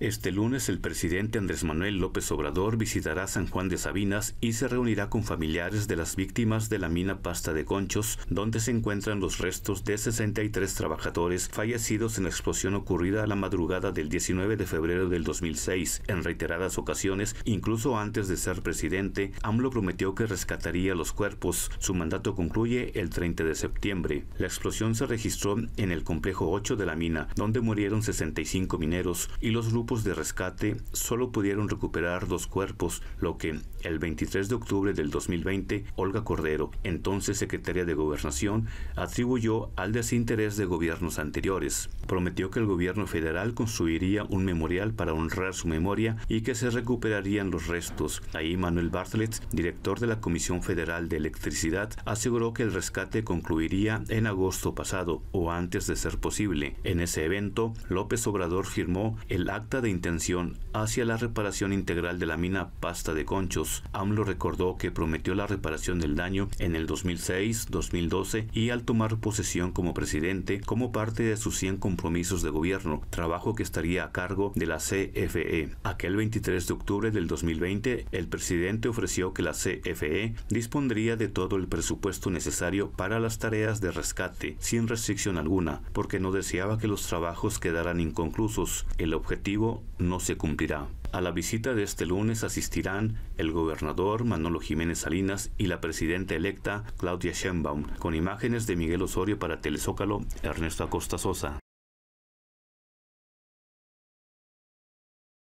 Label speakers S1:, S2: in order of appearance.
S1: Este lunes el presidente Andrés Manuel López Obrador visitará San Juan de Sabinas y se reunirá con familiares de las víctimas de la mina Pasta de Conchos, donde se encuentran los restos de 63 trabajadores fallecidos en la explosión ocurrida a la madrugada del 19 de febrero del 2006. En reiteradas ocasiones, incluso antes de ser presidente, AMLO prometió que rescataría los cuerpos. Su mandato concluye el 30 de septiembre. La explosión se registró en el complejo 8 de la mina, donde murieron 65 mineros y los grupos de rescate solo pudieron recuperar dos cuerpos, lo que el 23 de octubre del 2020, Olga Cordero, entonces secretaria de Gobernación, atribuyó al desinterés de gobiernos anteriores. Prometió que el gobierno federal construiría un memorial para honrar su memoria y que se recuperarían los restos. Ahí Manuel Bartlett, director de la Comisión Federal de Electricidad, aseguró que el rescate concluiría en agosto pasado o antes de ser posible. En ese evento, López Obrador firmó el acta de intención hacia la reparación integral de la mina Pasta de Conchos, AMLO recordó que prometió la reparación del daño en el 2006, 2012 y al tomar posesión como presidente como parte de sus 100 compromisos de gobierno, trabajo que estaría a cargo de la CFE. Aquel 23 de octubre del 2020, el presidente ofreció que la CFE dispondría de todo el presupuesto necesario para las tareas de rescate, sin restricción alguna, porque no deseaba que los trabajos quedaran inconclusos. El objetivo no se cumplirá. A la visita de este lunes asistirán el gobernador Manolo Jiménez Salinas y la presidenta electa Claudia Sheinbaum, con imágenes de Miguel Osorio para Telezócalo, Ernesto Acosta Sosa.